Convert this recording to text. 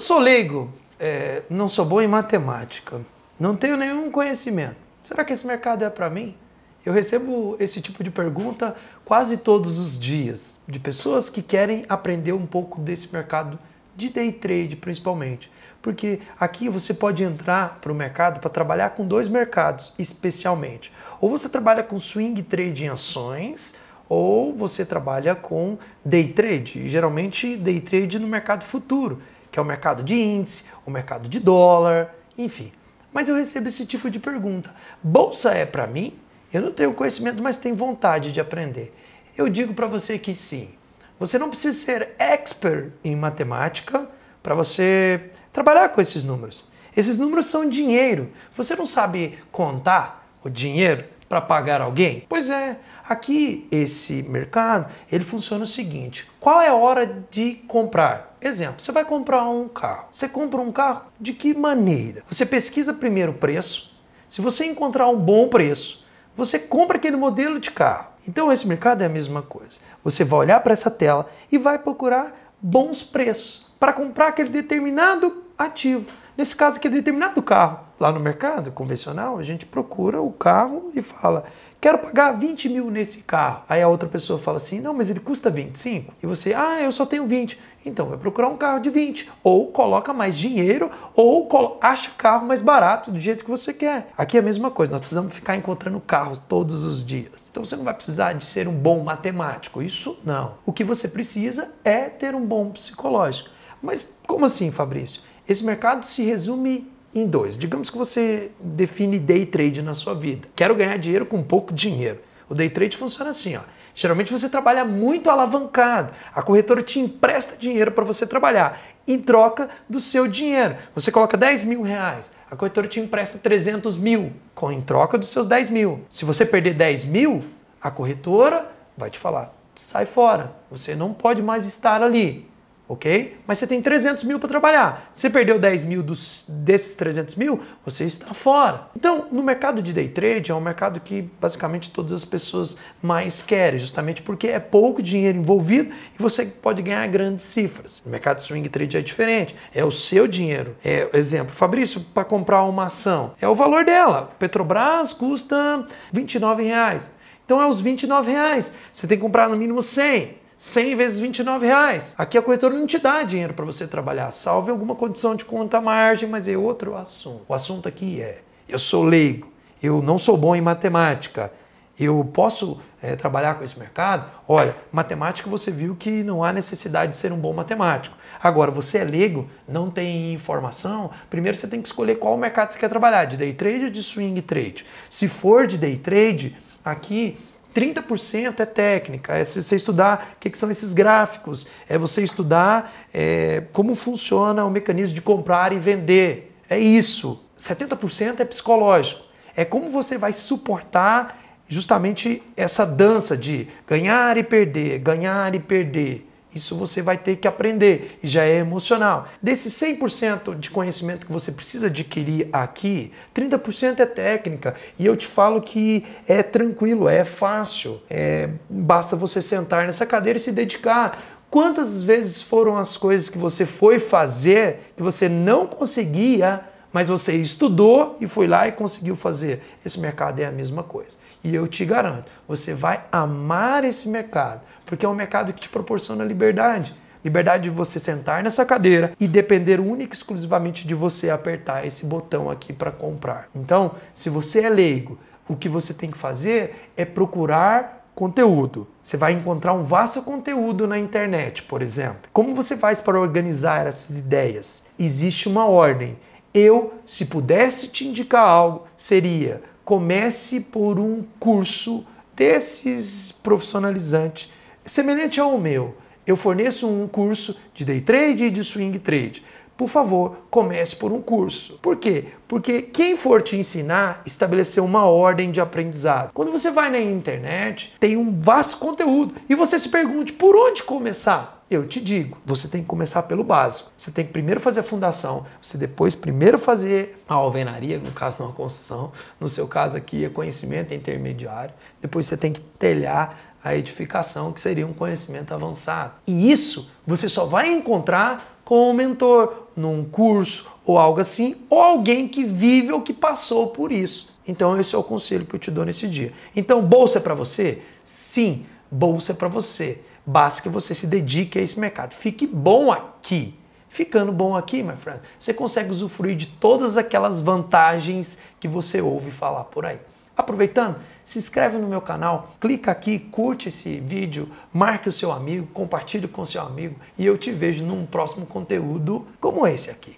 Eu sou leigo, é, não sou bom em matemática, não tenho nenhum conhecimento. Será que esse mercado é para mim? Eu recebo esse tipo de pergunta quase todos os dias, de pessoas que querem aprender um pouco desse mercado de day trade, principalmente. Porque aqui você pode entrar para o mercado para trabalhar com dois mercados, especialmente. Ou você trabalha com swing trade em ações, ou você trabalha com day trade, geralmente day trade no mercado futuro que é o mercado de índice, o mercado de dólar, enfim. Mas eu recebo esse tipo de pergunta. Bolsa é para mim? Eu não tenho conhecimento, mas tenho vontade de aprender. Eu digo para você que sim. Você não precisa ser expert em matemática para você trabalhar com esses números. Esses números são dinheiro. Você não sabe contar o dinheiro para pagar alguém? Pois é, aqui esse mercado, ele funciona o seguinte: qual é a hora de comprar? Exemplo, você vai comprar um carro. Você compra um carro de que maneira? Você pesquisa primeiro o preço. Se você encontrar um bom preço, você compra aquele modelo de carro. Então esse mercado é a mesma coisa. Você vai olhar para essa tela e vai procurar bons preços para comprar aquele determinado ativo. Nesse caso, aquele determinado carro lá no mercado convencional, a gente procura o carro e fala: quero pagar 20 mil nesse carro. Aí a outra pessoa fala assim: não, mas ele custa 25. E você, ah, eu só tenho 20. Então vai procurar um carro de 20. Ou coloca mais dinheiro, ou acha carro mais barato do jeito que você quer. Aqui é a mesma coisa, nós precisamos ficar encontrando carros todos os dias. Então você não vai precisar de ser um bom matemático, isso não. O que você precisa é ter um bom psicológico. Mas como assim, Fabrício? Esse mercado se resume em dois. Digamos que você define day trade na sua vida. Quero ganhar dinheiro com pouco dinheiro. O day trade funciona assim, ó. Geralmente você trabalha muito alavancado. A corretora te empresta dinheiro para você trabalhar em troca do seu dinheiro. Você coloca 10 mil reais, a corretora te empresta 300 mil com, em troca dos seus 10 mil. Se você perder 10 mil, a corretora vai te falar, sai fora, você não pode mais estar ali ok? Mas você tem 300 mil para trabalhar. Você perdeu 10 mil dos, desses 300 mil, você está fora. Então, no mercado de day trade, é um mercado que basicamente todas as pessoas mais querem, justamente porque é pouco dinheiro envolvido e você pode ganhar grandes cifras. No mercado swing trade é diferente, é o seu dinheiro. É, exemplo, Fabrício, para comprar uma ação, é o valor dela. Petrobras custa 29 reais. Então é os 29 reais. Você tem que comprar no mínimo 100. 100 vezes 29 reais. Aqui a corretora não te dá dinheiro para você trabalhar, salvo alguma condição de conta margem, mas é outro assunto. O assunto aqui é, eu sou leigo, eu não sou bom em matemática, eu posso é, trabalhar com esse mercado? Olha, matemática você viu que não há necessidade de ser um bom matemático. Agora, você é leigo, não tem informação, primeiro você tem que escolher qual mercado você quer trabalhar, de day trade ou de swing trade. Se for de day trade, aqui 30% é técnica, é você estudar o que, são esses gráficos, é você estudar é, como funciona o mecanismo de comprar e vender. É isso. 70% é psicológico. É como você vai suportar justamente essa dança de ganhar e perder, ganhar e perder. Isso você vai ter que aprender e já é emocional. Desse 100% de conhecimento que você precisa adquirir aqui, 30% é técnica e eu te falo que é tranquilo, é fácil. É, basta você sentar nessa cadeira e se dedicar. Quantas vezes foram as coisas que você foi fazer que você não conseguia, mas você estudou e foi lá e conseguiu fazer? Esse mercado é a mesma coisa. E eu te garanto, você vai amar esse mercado porque é um mercado que te proporciona liberdade. Liberdade de você sentar nessa cadeira e depender única e exclusivamente de você apertar esse botão aqui para comprar. Então, se você é leigo, o que você tem que fazer é procurar conteúdo. Você vai encontrar um vasto conteúdo na internet, por exemplo. Como você faz para organizar essas ideias? Existe uma ordem. Eu, se pudesse te indicar algo, seria comece por um curso desses profissionalizantes semelhante ao meu. Eu forneço um curso de day trade e de swing trade. Por favor, comece por um curso. Por quê? Porque quem for te ensinar estabeleceu uma ordem de aprendizado. Quando você vai na internet, tem um vasto conteúdo e você se pergunte por onde começar. Eu te digo, você tem que começar pelo básico. Você tem que primeiro fazer a fundação, você depois primeiro fazer a alvenaria, no caso não a construção, no seu caso aqui é conhecimento intermediário. Depois você tem que telhar a edificação, que seria um conhecimento avançado. E isso você só vai encontrar com um mentor, num curso ou algo assim, ou alguém que vive ou que passou por isso. Então esse é o conselho que eu te dou nesse dia. Então bolsa é para você? Sim, bolsa é para você Basta que você se dedique a esse mercado. Fique bom aqui. Ficando bom aqui, my friend, você consegue usufruir de todas aquelas vantagens que você ouve falar por aí. Aproveitando, se inscreve no meu canal, clica aqui, curte esse vídeo, marque o seu amigo, compartilhe com seu amigo e eu te vejo num próximo conteúdo como esse aqui.